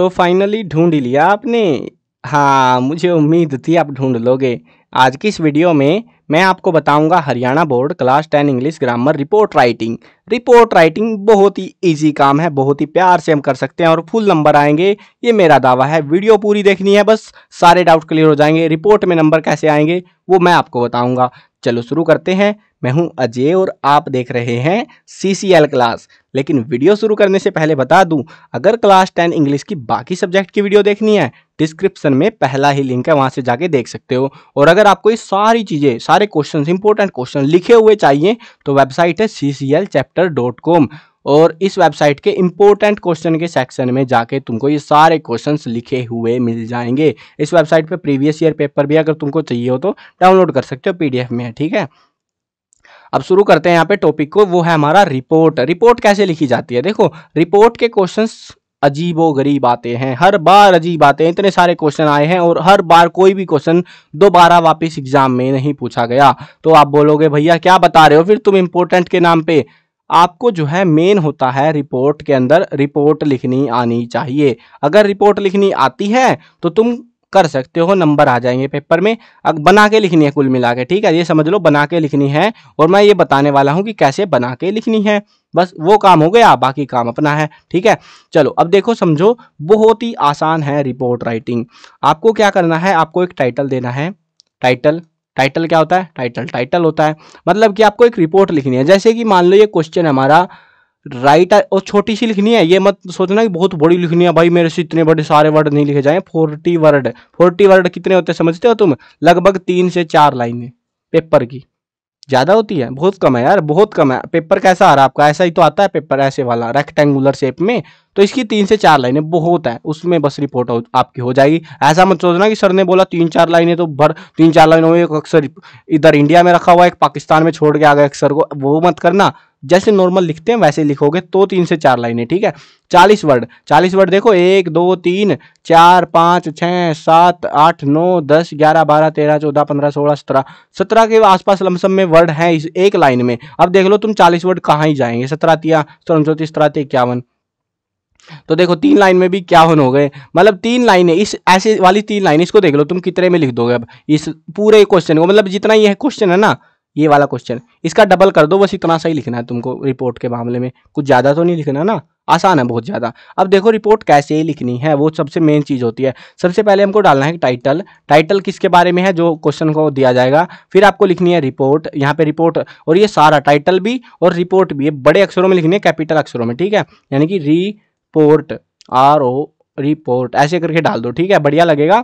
तो फाइनली ढूंढ लिया आपने हाँ मुझे उम्मीद थी आप ढूंढ लोगे आज की इस वीडियो में मैं आपको बताऊंगा Haryana board class ten English grammar report writing report writing बहुत ही इजी काम है बहुत ही प्यार से हम कर सकते हैं और फुल नंबर आएंगे ये मेरा दावा है वीडियो पूरी देखनी है बस सारे डाउट क्लियर हो जाएंगे रिपोर्ट में नंबर कैसे आएंगे वो मैं आपको बताऊँगा चलो शुरू करते हैं मैं हूं अजय और आप देख रहे हैं सी सी एल क्लास लेकिन वीडियो शुरू करने से पहले बता दूं अगर क्लास टेन इंग्लिश की बाकी सब्जेक्ट की वीडियो देखनी है डिस्क्रिप्शन में पहला ही लिंक है वहां से जाके देख सकते हो और अगर आपको ये सारी चीज़ें सारे क्वेश्चन इंपॉर्टेंट क्वेश्चन लिखे हुए चाहिए तो वेबसाइट है C C L chapter dot com और इस वेबसाइट के इम्पोर्टेंट क्वेश्चन के सेक्शन में जाके तुमको ये सारे क्वेश्चंस लिखे हुए मिल जाएंगे इस वेबसाइट पे प्रीवियस ईयर पेपर भी अगर तुमको चाहिए हो तो डाउनलोड कर सकते हो पीडीएफ में है ठीक है अब शुरू करते हैं यहाँ पे टॉपिक को वो है हमारा रिपोर्ट रिपोर्ट कैसे लिखी जाती है देखो रिपोर्ट के क्वेश्चन अजीबो गरीब आते हैं हर बार अजीब आते हैं इतने सारे क्वेश्चन आए हैं और हर बार कोई भी क्वेश्चन दोबारा वापस एग्जाम में नहीं पूछा गया तो आप बोलोगे भैया क्या बता रहे हो फिर तुम इम्पोर्टेंट के नाम पे आपको जो है मेन होता है रिपोर्ट के अंदर रिपोर्ट लिखनी आनी चाहिए अगर रिपोर्ट लिखनी आती है तो तुम कर सकते हो नंबर आ जाएंगे पेपर में अब बना के लिखनी है कुल मिला के ठीक है ये समझ लो बना के लिखनी है और मैं ये बताने वाला हूँ कि कैसे बना के लिखनी है बस वो काम हो गया बाकी काम अपना है ठीक है चलो अब देखो समझो बहुत ही आसान है रिपोर्ट राइटिंग आपको क्या करना है आपको एक टाइटल देना है टाइटल टाइटल क्या होता है टाइटल टाइटल होता है मतलब कि आपको एक रिपोर्ट लिखनी है जैसे कि मान लो ये क्वेश्चन हमारा राइट और छोटी सी लिखनी है ये मत सोचना कि बहुत बड़ी लिखनी है भाई मेरे से इतने बड़े सारे वर्ड नहीं लिखे जाए फोर्टी वर्ड फोर्टी वर्ड कितने होते समझते हो तुम लगभग तीन से चार लाइनें पेपर की ज़्यादा होती है बहुत कम है यार बहुत कम है पेपर कैसा आ रहा है आपका ऐसा ही तो आता है पेपर ऐसे वाला रेक्टेंगुलर शेप में तो इसकी तीन से चार लाइनें बहुत है उसमें बस रिपोर्ट आपकी हो जाएगी ऐसा मत सोचना कि सर ने बोला तीन चार लाइनें तो भर तीन चार लाइनों में एक अक्सर इधर इंडिया में रखा हुआ है पाकिस्तान में छोड़ के आ गए अक्सर को वो मत करना जैसे नॉर्मल लिखते हैं वैसे लिखोगे तो तीन से चार लाइनें ठीक है चालीस वर्ड चालीस वर्ड देखो एक दो तीन चार पाँच छः सात आठ नौ दस ग्यारह बारह तेरह चौदह पंद्रह सोलह सत्रह सत्रह के आसपास लमसम में वर्ड हैं इस एक लाइन में अब देख लो तुम चालीस वर्ड कहाँ ही जाएंगे सत्रह तिया चौंचौतीस तरह इक्यावन तो देखो तीन लाइन में भी क्या हो गए मतलब तीन लाइनें इस ऐसे वाली तीन लाइन इसको देख लो तुम कितने में लिख दोगे अब इस पूरे क्वेश्चन को मतलब जितना ये क्वेश्चन है ना ये वाला क्वेश्चन इसका डबल कर दो बस इतना सा ही लिखना है तुमको रिपोर्ट के मामले में कुछ ज़्यादा तो नहीं लिखना ना आसान है बहुत ज़्यादा अब देखो रिपोर्ट कैसे लिखनी है वो सबसे मेन चीज़ होती है सबसे पहले हमको डालना है टाइटल टाइटल किसके बारे में है जो क्वेश्चन को दिया जाएगा फिर आपको लिखनी है रिपोर्ट यहाँ पे रिपोर्ट और ये सारा टाइटल भी और रिपोर्ट भी ये बड़े अक्षरों में लिखनी है कैपिटल अक्षरों में ठीक है यानी कि री पोर्ट आर ओ रिपोर्ट ऐसे करके डाल दो ठीक है बढ़िया लगेगा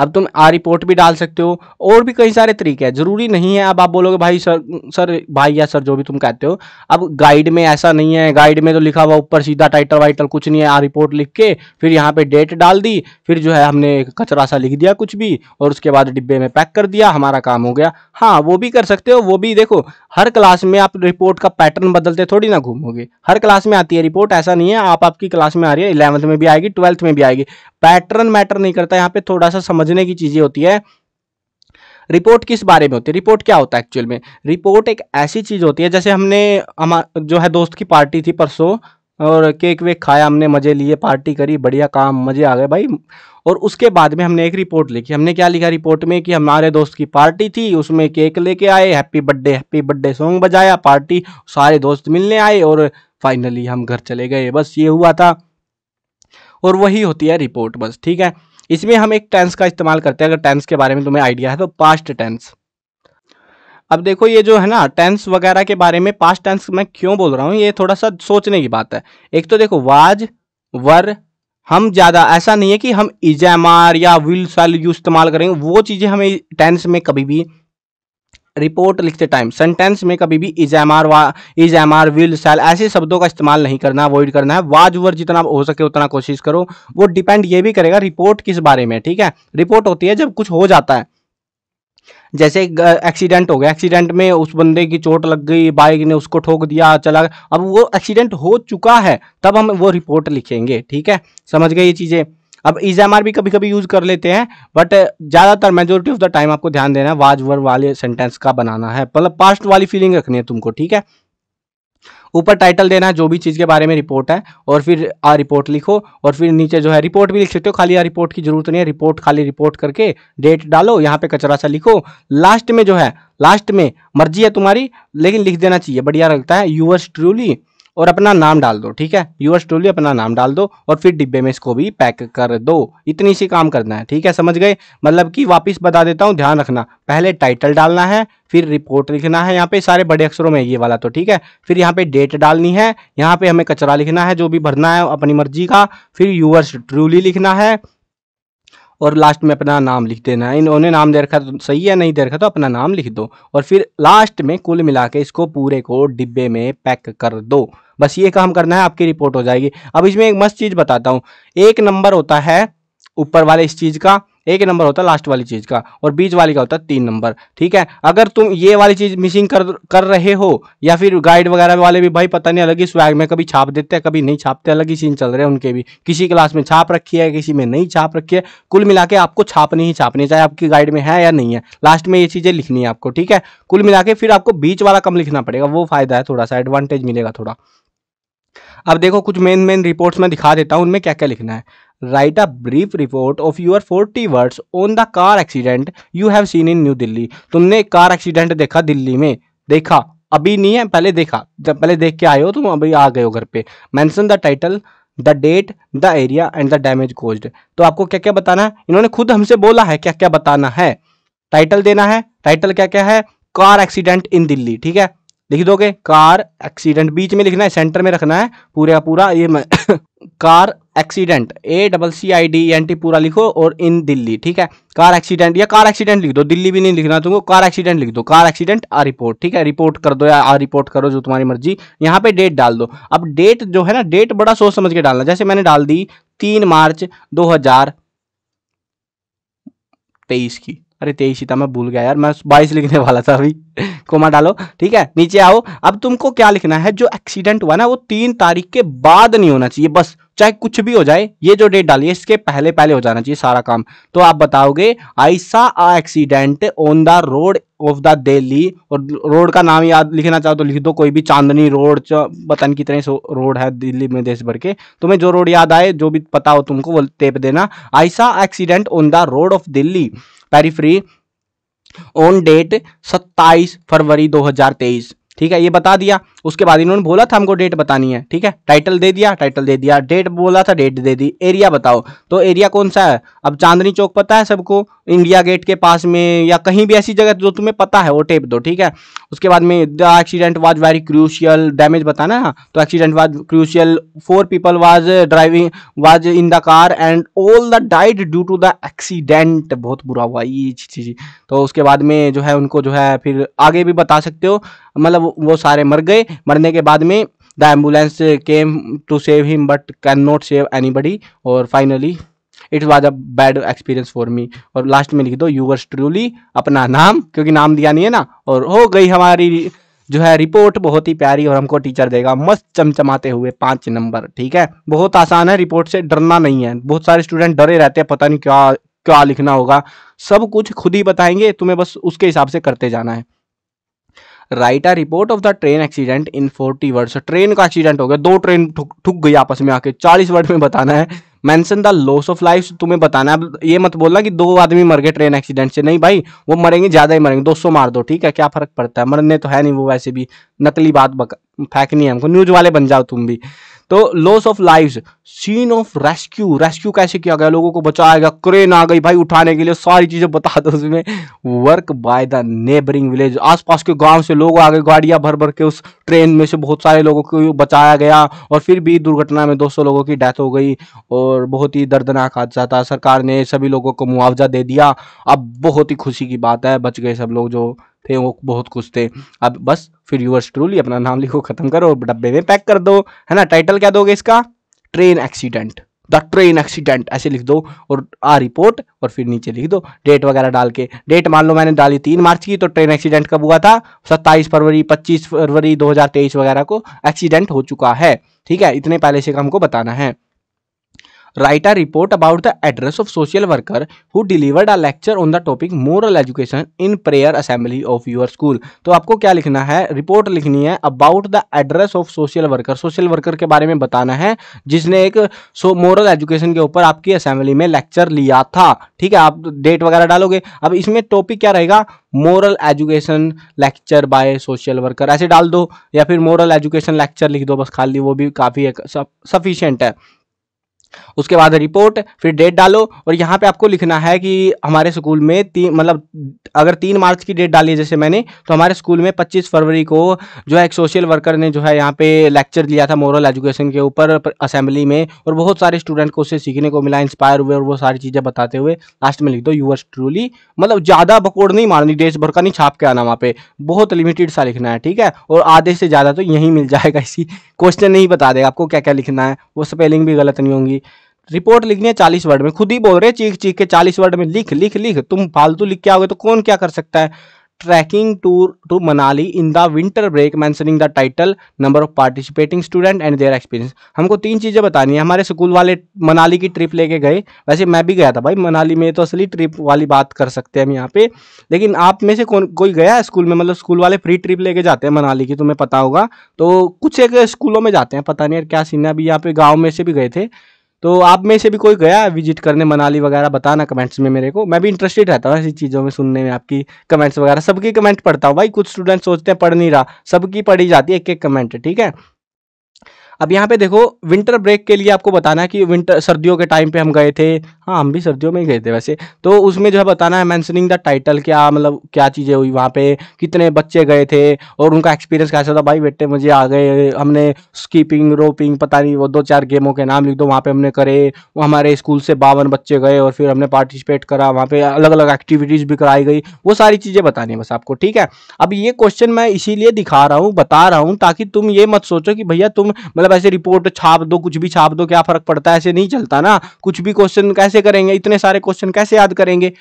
अब तुम आ रिपोर्ट भी डाल सकते हो और भी कई सारे तरीके हैं ज़रूरी नहीं है अब आप बोलोगे भाई सर सर भाई या सर जो भी तुम कहते हो अब गाइड में ऐसा नहीं है गाइड में तो लिखा हुआ ऊपर सीधा टाइटल वाइटल कुछ नहीं है आ रिपोर्ट लिख के फिर यहाँ पर डेट डाल दी फिर जो है हमने कचरा सा लिख दिया कुछ भी और उसके बाद डिब्बे में पैक कर दिया हमारा काम हो गया हाँ वो भी कर सकते हो वो भी देखो हर क्लास में आप रिपोर्ट का पैटर्न बदलते थोड़ी ना घूमोगे हर क्लास में आती है रिपोर्ट ऐसा नहीं है आप आपकी क्लास में आ रही है इलेवंथ में भी आएगी ट्वेल्थ में भी आएगी पैटर्न मैटर नहीं करता यहाँ पे थोड़ा सा समझ समझने की चीजें होती है रिपोर्ट किस बारे में होती है रिपोर्ट क्या होता है एक्चुअल में रिपोर्ट एक ऐसी चीज़ होती है जैसे हमने जो है दोस्त की पार्टी थी परसों और केक वेक खाया हमने मज़े लिए पार्टी करी बढ़िया काम मज़े आ गए भाई और उसके बाद में हमने एक रिपोर्ट लिखी हमने क्या लिखा रिपोर्ट में कि हमारे दोस्त की पार्टी थी उसमें केक लेके आए happy birthday happy birthday song बजाया पार्टी सारे दोस्त मिलने आए और फाइनली हम घर चले गए बस ये हुआ था और वही होती है रिपोर्ट बस ठीक है इसमें हम एक टेंस का इस्तेमाल करते हैं अगर टेंस के बारे में तुम्हें आइडिया है तो पास्ट टेंस अब देखो ये जो है ना टेंस वगैरह के बारे में पास्ट टेंस मैं क्यों बोल रहा हूँ ये थोड़ा सा सोचने की बात है एक तो देखो वाज वर हम ज़्यादा ऐसा नहीं है कि हम इजैमार या विल सेल यू इस्तेमाल करेंगे वो चीज़ें हमें टेंस में कभी भी रिपोर्ट लिखते टाइम सेंटेंस में कभी भी is am are was is am are will shall ऐसे शब्दों का इस्तेमाल नहीं करना अवॉइड करना है वाज ओवर जितना हो सके उतना कोशिश करो वो डिपेंड ये भी करेगा रिपोर्ट किस बारे में ठीक है रिपोर्ट होती है जब कुछ हो जाता है जैसे एक्सीडेंट हो गया एक्सीडेंट में उस बंदे की चोट लग गई बाइक ने उसको ठोक दिया चला अब वो एक्सीडेंट हो चुका है तब हम वो रिपोर्ट लिखेंगे ठीक है समझ गए ये चीज़ें अब इजामार e भी कभी कभी यूज़ कर लेते हैं बट ज़्यादातर मेजोरिटी ऑफ द टाइम आपको ध्यान देना है वाज वर वाले सेंटेंस का बनाना है मतलब पास्ट वाली फीलिंग रखनी है तुमको ठीक है ऊपर टाइटल देना है जो भी चीज़ के बारे में रिपोर्ट है और फिर आ रिपोर्ट लिखो और फिर नीचे जो है रिपोर्ट भी लिख सकते हो खाली आ रिपोर्ट की जरूरत नहीं है रिपोर्ट खाली रिपोर्ट करके डेट डालो यहाँ पे कचरा सा लिखो लास्ट में जो है लास्ट में मर्जी है तुम्हारी लेकिन लिख देना चाहिए बढ़िया लगता है यूवर्स ट्रूली और अपना नाम डाल दो ठीक है यूअर्स ट्रूली अपना नाम डाल दो और फिर डिब्बे में इसको भी पैक कर दो इतनी सी काम करना है ठीक है समझ गए मतलब कि वापस बता देता हूँ ध्यान रखना पहले टाइटल डालना है फिर रिपोर्ट लिखना है यहाँ पे सारे बड़े अक्षरों में ये वाला तो ठीक है फिर यहाँ पे डेट डालनी है यहाँ पे हमें कचरा लिखना है जो भी भरना है अपनी मर्जी का फिर यूअर्स ट्रूली लिखना है और लास्ट में अपना नाम लिख देना है इन्होंने नाम दे रखा तो सही है नहीं दे रखा तो अपना नाम लिख दो और फिर लास्ट में कुल मिला के इसको पूरे को डिब्बे में पैक कर दो बस ये काम करना है आपकी रिपोर्ट हो जाएगी अब इसमें एक मस्त चीज़ बताता हूँ एक नंबर होता है ऊपर वाले इस चीज़ का एक नंबर होता है लास्ट वाली चीज़ का और बीच वाली का होता है तीन नंबर ठीक है अगर तुम ये वाली चीज़ मिसिंग कर कर रहे हो या फिर गाइड वगैरह वाले भी भाई पता नहीं अलग ही स्वैग में कभी छाप देते हैं कभी नहीं छापते अलग ही सीन चल रहे हैं उनके भी किसी क्लास में छाप रखी है किसी में नहीं छाप रखी है कुल मिला के आपको छापनी ही छापनी चाहे आपकी गाइड में है या नहीं है लास्ट में ये चीज़ें लिखनी है आपको ठीक है कुल मिला के फिर आपको बीच वाला कम लिखना पड़ेगा वो फायदा है थोड़ा सा एडवांटेज मिलेगा थोड़ा अब देखो कुछ मेन मेन रिपोर्ट्स मैं दिखा देता हूँ उनमें क्या क्या लिखना है write a brief report of your forty words on the car accident you have seen in New Delhi तुमने कार एक्सीडेंट देखा दिल्ली में देखा अभी नहीं है पहले देखा जब पहले देख के आए हो तुम अभी आ गए हो घर पे mention the title the date the area and the damage cause तो आपको क्या क्या बताना है इन्होंने खुद हमसे बोला है क्या क्या बताना है टाइटल देना है टाइटल क्या क्या है कार एक्सीडेंट इन दिल्ली ठीक है लिख दोगे कार एक्सीडेंट बीच में लिखना है सेंटर में रखना है पूरा पूरा ये car accident A double C I D N T पूरा लिखो और इन दिल्ली ठीक है कार एक्सीडेंट या कार एक्सीडेंट लिख दो दिल्ली भी नहीं लिखना तुमको कार एक्सीडेंट लिख दो कार एक्सीडेंट आ रिपोर्ट ठीक है रिपोर्ट कर दो या आ रिपोर्ट करो जो तुम्हारी मर्जी यहाँ पे डेट डाल दो अब डेट जो है ना डेट बड़ा सोच समझ के डालना जैसे मैंने डाल दी तीन मार्च दो हजार तेईस की अरे तेईस ही था मैं भूल गया यार मैं बाईस लिखने वाला था अभी कोमा डालो ठीक है नीचे आओ अब तुमको क्या लिखना है जो एक्सीडेंट हुआ ना वो तीन तारीख के बाद नहीं होना चाहिए बस चाहे कुछ भी हो जाए ये जो डेट डाली है इसके पहले पहले हो जाना चाहिए सारा काम तो आप बताओगे I saw a accident on the road of the Delhi और रोड का नाम याद लिखना चाहो तो लिख दो कोई भी चांदनी रोड पता कितने रोड है दिल्ली में देश भर के तुम्हें जो रोड याद आए जो भी पता हो तुमको वो टेप देना I saw accident on the road of Delhi periphery on date 27 February 2023 ठीक है ये बता दिया उसके बाद इन्होंने बोला था हमको डेट बतानी है ठीक है टाइटल दे दिया टाइटल दे दिया डेट बोला था डेट दे दी एरिया बताओ तो एरिया कौन सा है अब चांदनी चौक पता है सबको इंडिया गेट के पास में या कहीं भी ऐसी जगह जो तुम्हें पता है वो टेप दो ठीक है उसके बाद में the accident was very crucial damage बताना है हाँ? तो accident was crucial four people was driving was in the car and all the died due to the accident बहुत बुरा हुआ ये चीज तो उसके बाद में जो है उनको जो है फिर आगे भी बता सकते हो मतलब वो सारे मर गए मरने के बाद में the ambulance came to save him but can not save anybody और finally it was a bad experience for me और लास्ट में लिख दो यू वर्स ट्रूली अपना नाम क्योंकि नाम दिया नहीं है ना और हो गई हमारी जो है रिपोर्ट बहुत ही प्यारी और हमको टीचर देगा मस्त चमचमाते हुए पांच नंबर ठीक है बहुत आसान है रिपोर्ट से डरना नहीं है बहुत सारे स्टूडेंट डरे रहते हैं पता नहीं क्या क्या लिखना होगा सब कुछ खुद ही बताएंगे तुम्हें बस उसके हिसाब से करते जाना है write a report of the train accident in forty words train का एक्सीडेंट हो गया दो ट्रेन ठुक गई आपस में आके चालीस वर्ड में बताना है mention the loss of life तुम्हें बताना अब ये मत बोलना कि दो आदमी मर गए ट्रेन एक्सीडेंट से नहीं भाई वो मरेंगे ज़्यादा ही मरेंगे 200 मार दो ठीक है क्या फ़र्क पड़ता है मरने तो है नहीं वो वैसे भी नकली बात फेंकनी है हमको न्यूज़ वाले बन जाओ तुम भी तो loss of lives scene of rescue rescue कैसे किया गया लोगों को बचाया गया क्रेन आ गई भाई उठाने के लिए सारी चीजें बता दो उसमें work by the neighbouring village आसपास के गांव से लोग आ गए गाड़ियां भर भर के उस ट्रेन में से बहुत सारे लोगों को बचाया गया और फिर भी दुर्घटना में 200 लोगों की डेथ हो गई और बहुत ही दर्दनाक हादसा था सरकार ने सभी लोगों को मुआवजा दे दिया अब बहुत ही खुशी की बात है बच गए सब लोग जो थे वो बहुत कुछ थे अब बस फिर यूअर्स ट्रूली अपना नाम लिखो खत्म करो डब्बे में पैक कर दो है ना टाइटल क्या दोगे इसका train accident the train accident ऐसे लिख दो और आ रिपोर्ट और फिर नीचे लिख दो डेट वगैरह डाल के डेट मान लो मैंने डाली तीन मार्च की तो ट्रेन एक्सीडेंट कब हुआ था सत्ताईस फरवरी पच्चीस फरवरी दो वगैरह को एक्सीडेंट हो चुका है ठीक है इतने पहले से हमको बताना है write a report about the address of social worker who delivered a lecture on the topic moral education in prayer assembly of your school तो आपको क्या लिखना है रिपोर्ट लिखनी है about the address of social worker social worker के बारे में बताना है जिसने एक सो मोरल एजुकेशन के ऊपर आपकी असेंबली में लेक्चर लिया था ठीक है आप डेट वगैरह डालोगे अब इसमें टॉपिक क्या रहेगा moral education lecture by social worker ऐसे डाल दो या फिर मोरल एजुकेशन लेक्चर लिख दो बस खाली वो भी काफ़ी सफिशियंट है उसके बाद रिपोर्ट फिर डेट डालो और यहाँ पे आपको लिखना है कि हमारे स्कूल में तीन मतलब अगर तीन मार्च की डेट डाली जैसे मैंने तो हमारे स्कूल में 25 फरवरी को जो है एक सोशल वर्कर ने जो है यहाँ पे लेक्चर दिया था मोरल एजुकेशन के ऊपर असेंबली में और बहुत सारे स्टूडेंट को उससे सीखने को मिला इंस्पायर हुए और वो सारी चीज़ें बताते हुए लास्ट में लिख दो यूअर्स ट्रूली मतलब ज़्यादा बकोड़ नहीं मारनी देश भर का नहीं छाप के आना वहाँ पर बहुत लिमिटेड सा लिखना है ठीक है और आधे से ज़्यादा तो यहीं मिल जाएगा इसी क्वेश्चन नहीं बता देगा आपको क्या क्या लिखना है वो स्पेलिंग भी गलत नहीं होंगी रिपोर्ट लिखनी है चालीस वर्ड में खुद ही बोल रहे चीख चीख के चालीस वर्ड में लिख लिख लिख तुम फालतू लिख के आओगे तो कौन क्या कर सकता है trekking tour to Manali in the winter break mentioning the title number of participating student and their experience हमको तीन चीज़ें बतानी है हमारे स्कूल वाले मनाली की ट्रिप लेके गए वैसे मैं भी गया था भाई मनाली में तो असली ट्रिप वाली बात कर सकते हैं हम यहाँ पे लेकिन आप में से कौन कोई गया है स्कूल में मतलब स्कूल वाले फ्री ट्रिप लेके जाते हैं मनाली की तुम्हें पता होगा तो कुछ एक स्कूलों में जाते हैं पता नहीं यार क्या सीन है अभी यहाँ पे गाँव में से भी गए थे तो आप में से भी कोई गया विजिट करने मनाली वगैरह बताना कमेंट्स में मेरे को मैं भी इंटरेस्टेड रहता हूँ ऐसी चीज़ों में सुनने में आपकी कमेंट्स वगैरह सबकी कमेंट पढ़ता हूँ भाई कुछ स्टूडेंट सोचते हैं पढ़ नहीं रहा सबकी पढ़ी जाती है एक एक कमेंट ठीक है अब यहाँ पे देखो विंटर ब्रेक के लिए आपको बताना है कि विंटर सर्दियों के टाइम पे हम गए थे हाँ हम भी सर्दियों में ही गए थे वैसे तो उसमें जो है बताना है मैंसनिंग द टाइटल क्या मतलब क्या चीज़ें हुई वहाँ पे कितने बच्चे गए थे और उनका एक्सपीरियंस कैसा था भाई बेटे मुझे आ गए हमने स्कीपिंग रोपिंग पता नहीं वो दो चार गेमों के नाम लिख दो वहाँ पर हमने करे वो हमारे स्कूल से बावन बच्चे गए और फिर हमने पार्टिसिपेट करा वहाँ पर अलग अलग एक्टिविटीज़ भी कराई गई वो सारी चीज़ें बतानी है बस आपको ठीक है अब ये क्वेश्चन मैं इसीलिए दिखा रहा हूँ बता रहा हूँ ताकि तुम ये मत सोचो कि भैया तुम मतलब मतलब ऐसे रिपोर्ट छाप दो कुछ भी छाप दो क्या फर्क पड़ता है ऐसे नहीं चलता ना कुछ भी क्वेश्चन कैसे करेंगे इतने सारे क्वेश्चन कैसे याद करेंगे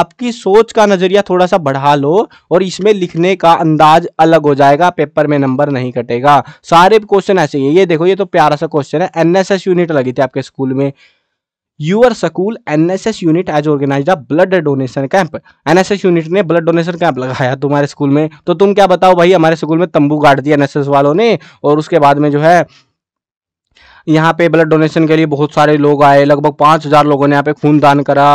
आपकी सोच का नजरिया थोड़ा सा बढ़ा लो और इसमें लिखने का अंदाज अलग हो जाएगा पेपर में नंबर नहीं कटेगा सारे क्वेश्चन ऐसे ही है ये देखो ये तो प्यारा सा क्वेश्चन है एनएसएस यूनिट लगी थी आपके स्कूल में your school NSS unit has organise a blood donation camp NSS unit ने ब्लड डोनेशन कैंप लगाया तुम्हारे स्कूल में तो तुम क्या बताओ भाई हमारे स्कूल में तंबू गाड़ दिया एनएसएस वालों ने और उसके बाद में जो है यहाँ पे ब्लड डोनेशन के लिए बहुत सारे लोग आए लगभग पाँच हज़ार लोगों ने यहाँ पे खून दान करा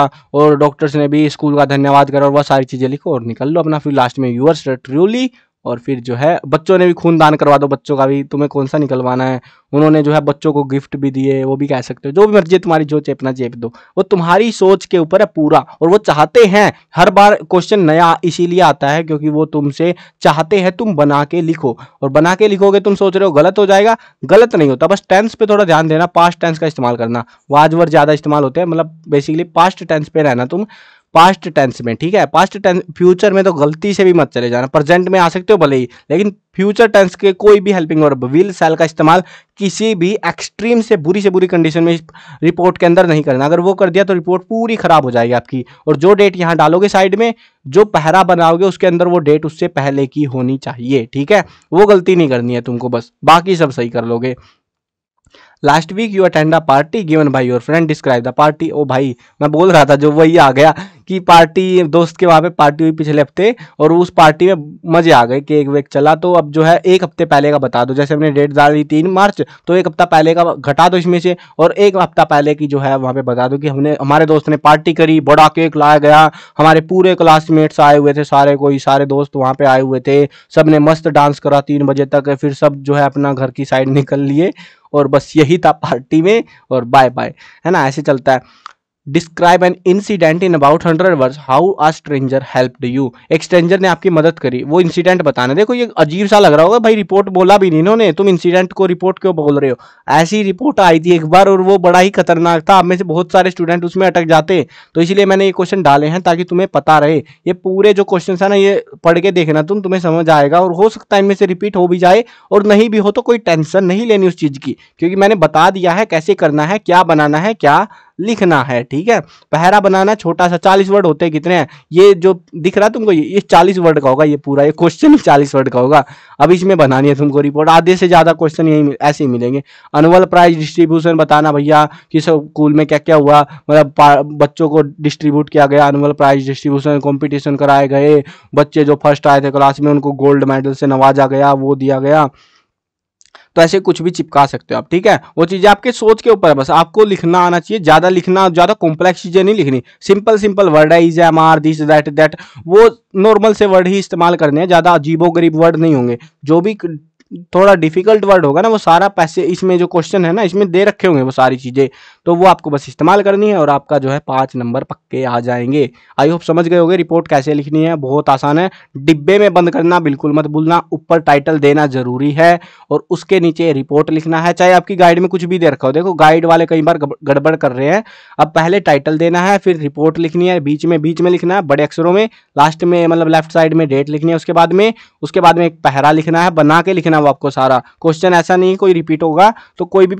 और डॉक्टर्स ने भी स्कूल का धन्यवाद करा और वह सारी चीज़ें लिखो और निकल लो अपना फिर लास्ट में यूअर्स ट्रूली और फिर जो है बच्चों ने भी खून दान करवा दो बच्चों का भी तुम्हें कौन सा निकलवाना है उन्होंने जो है बच्चों को गिफ्ट भी दिए वो भी कह सकते हो जो भी मर्जी है तुम्हारी जो चेपना चेप दो वो तुम्हारी सोच के ऊपर है पूरा और वो चाहते हैं हर बार क्वेश्चन नया इसीलिए आता है क्योंकि वो तुमसे चाहते हैं तुम बना के लिखो और बना के लिखोगे तुम सोच रहे हो गलत हो जाएगा गलत नहीं होता बस टेंस पे थोड़ा ध्यान देना पास्ट टेंस का इस्तेमाल करना वाजवर ज़्यादा इस्तेमाल होते हैं मतलब बेसिकली पास्ट टेंस पे रहना तुम पास्ट टेंस में ठीक है पास्ट टेंस फ्यूचर में तो गलती से भी मत चले जाना प्रेजेंट में आ सकते हो भले ही लेकिन फ्यूचर टेंस के कोई भी हेल्पिंग वर्ब विल सेल का इस्तेमाल किसी भी एक्सट्रीम से बुरी से बुरी कंडीशन में रिपोर्ट के अंदर नहीं करना अगर वो कर दिया तो रिपोर्ट पूरी खराब हो जाएगी आपकी और जो डेट यहाँ डालोगे साइड में जो पहरा बनाओगे उसके अंदर वो डेट उससे पहले की होनी चाहिए ठीक है वो गलती नहीं करनी है तुमको बस बाकी सब सही कर लोगे last week you attend a party given by your friend describe the party ओ भाई मैं बोल रहा था जो वही आ गया कि पार्टी दोस्त के वहाँ पे पार्टी हुई पिछले हफ्ते और उस पार्टी में मजे आ गए केक वेक चला तो अब जो है एक हफ्ते पहले का बता दो जैसे हमने डेट डाल दी तीन मार्च तो एक हफ्ता पहले का घटा दो इसमें से और एक हफ्ता पहले की जो है वहाँ पे बता दो कि हमने हमारे दोस्त ने पार्टी करी बड़ा केक लाया गया हमारे पूरे क्लासमेट्स आए हुए थे सारे कोई सारे दोस्त वहाँ पे आए हुए थे सब ने मस्त डांस करा तीन बजे तक फिर सब जो है अपना घर की साइड निकल लिए और बस यही ही था पार्टी में और बाय बाय है ना ऐसे चलता है describe an incident in about hundred words how a stranger help you एक स्ट्रेंजर ने आपकी मदद करी वो इंसिडेंट बताने देखो ये अजीब सा लग रहा होगा भाई रिपोर्ट बोला भी नहीं इन्होंने तुम इंसिडेंट को रिपोर्ट क्यों बोल रहे हो ऐसी रिपोर्ट आई थी एक बार और वो बड़ा ही खतरनाक था आप में से बहुत सारे स्टूडेंट उसमें अटक जाते तो इसलिए मैंने ये क्वेश्चन डाले हैं ताकि तुम्हें पता रहे ये पूरे जो क्वेश्चन है ना ये पढ़ के देखना तुम तुम्हें समझ आएगा और हो सकता है इनमें से रिपीट हो भी जाए और नहीं भी हो तो कोई टेंशन नहीं लेनी उस चीज़ की क्योंकि मैंने बता दिया है कैसे करना है क्या बनाना है क्या लिखना है ठीक है पहरा बनाना छोटा सा चालीस वर्ड होते हैं कितने हैं ये जो दिख रहा है तुमको ये चालीस वर्ड का होगा ये पूरा ये क्वेश्चन ही चालीस वर्ड का होगा अब इसमें बनानी है तुमको रिपोर्ट आधे से ज़्यादा क्वेश्चन यही ऐसे ही मिलेंगे अनुअल प्राइज डिस्ट्रीब्यूशन बताना भैया कि स्कूल में क्या क्या हुआ मतलब बच्चों को डिस्ट्रीब्यूट किया गया अनुअल प्राइज डिस्ट्रीब्यूशन कॉम्पिटिशन कराए गए बच्चे जो फर्स्ट आए थे क्लास में उनको गोल्ड मेडल से नवाजा गया वो दिया गया तो ऐसे कुछ भी चिपका सकते हो आप ठीक है वो चीज़ें आपके सोच के ऊपर है बस आपको लिखना आना चाहिए ज़्यादा लिखना ज़्यादा कॉम्प्लेक्स चीज़ें नहीं लिखनी सिंपल सिंपल वर्ड है is am are this that that वो नॉर्मल से वर्ड ही इस्तेमाल करने हैं ज़्यादा अजीबो गरीब वर्ड नहीं होंगे जो भी थोड़ा डिफिकल्ट वर्ड होगा ना वो सारा पैसे इसमें जो क्वेश्चन है ना इसमें दे रखे होंगे वो सारी चीज़ें तो वो आपको बस इस्तेमाल करनी है और आपका जो है पाँच नंबर पक्के आ जाएंगे आई होप समझ गए होगे रिपोर्ट कैसे लिखनी है बहुत आसान है डिब्बे में बंद करना बिल्कुल मत भूलना ऊपर टाइटल देना जरूरी है और उसके नीचे रिपोर्ट लिखना है चाहे आपकी गाइड में कुछ भी दे रखा हो देखो गाइड वाले कई बार गड़बड़ कर रहे हैं अब पहले टाइटल देना है फिर रिपोर्ट लिखनी है बीच में बीच में लिखना है बड़े अक्षरों में लास्ट में मतलब लेफ्ट साइड में डेट लिखनी है उसके बाद में उसके बाद में एक पहरा लिखना है बना के लिखना वो आपको सारा क्वेश्चन ऐसा नहीं कोई रिपीट होगा तो कोई भी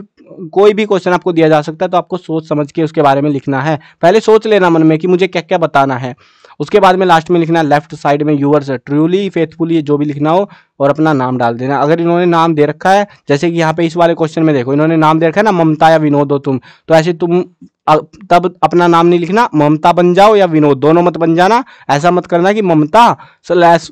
कोई भी क्वेश्चन आपको दिया जा सकता है तो आपको सोच समझ के उसके बारे में लिखना है पहले सोच लेना मन में कि मुझे क्या क्या बताना है उसके बाद में लास्ट में लिखना लेफ्ट साइड में यूवर्स ट्रूली फेथफुली जो भी लिखना हो और अपना नाम डाल देना अगर इन्होंने नाम दे रखा है जैसे कि यहाँ पे इस वाले क्वेश्चन में देखो इन्होंने नाम दे रखा है ना ममता या विनोद हो तुम तो ऐसे तुम तब अपना नाम नहीं लिखना ममता बन जाओ या विनोद दोनों मत बन जाना ऐसा मत करना कि ममता स्लैश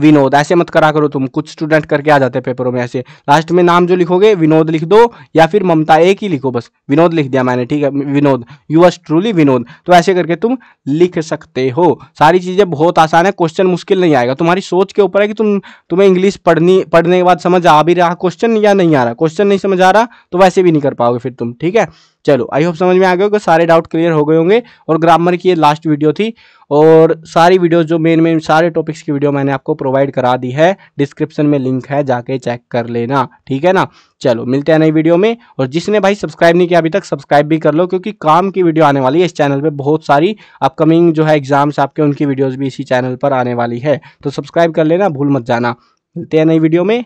विनोद ऐसे मत करा करो तुम कुछ स्टूडेंट करके आ जाते हैं पेपरों में ऐसे लास्ट में नाम जो लिखोगे विनोद लिख दो या फिर ममता एक ही लिखो बस विनोद लिख दिया मैंने ठीक है Vinod you are truly Vinod तो ऐसे करके तुम लिख सकते हो सारी चीज़ें बहुत आसान है क्वेश्चन मुश्किल नहीं आएगा तुम्हारी सोच के ऊपर है कि तुम तुम्हें इंग्लिश पढ़नी पढ़ने के बाद समझ आ भी रहा क्वेश्चन या नहीं आ रहा क्वेश्चन नहीं समझ आ रहा तो वैसे भी नहीं कर पाओगे फिर तुम ठीक है चलो आई होप समझ में आ गए होगा सारे डाउट क्लियर हो गए होंगे और ग्रामर की ये लास्ट वीडियो थी और सारी वीडियो जो मेन मेन सारे टॉपिक्स की वीडियो मैंने आपको प्रोवाइड करा दी है डिस्क्रिप्शन में लिंक है जाके चेक कर लेना ठीक है ना चलो मिलते हैं नई वीडियो में और जिसने भाई सब्सक्राइब नहीं किया अभी तक सब्सक्राइब भी कर लो क्योंकि काम की वीडियो आने वाली है इस चैनल पर बहुत सारी अपकमिंग जो है एग्जाम्स आपके उनकी वीडियोज भी इसी चैनल पर आने वाली है तो सब्सक्राइब कर लेना भूल मत जाना मिलते हैं नई वीडियो में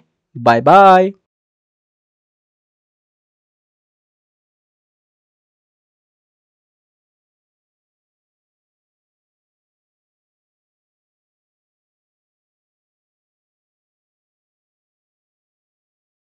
बाय बाय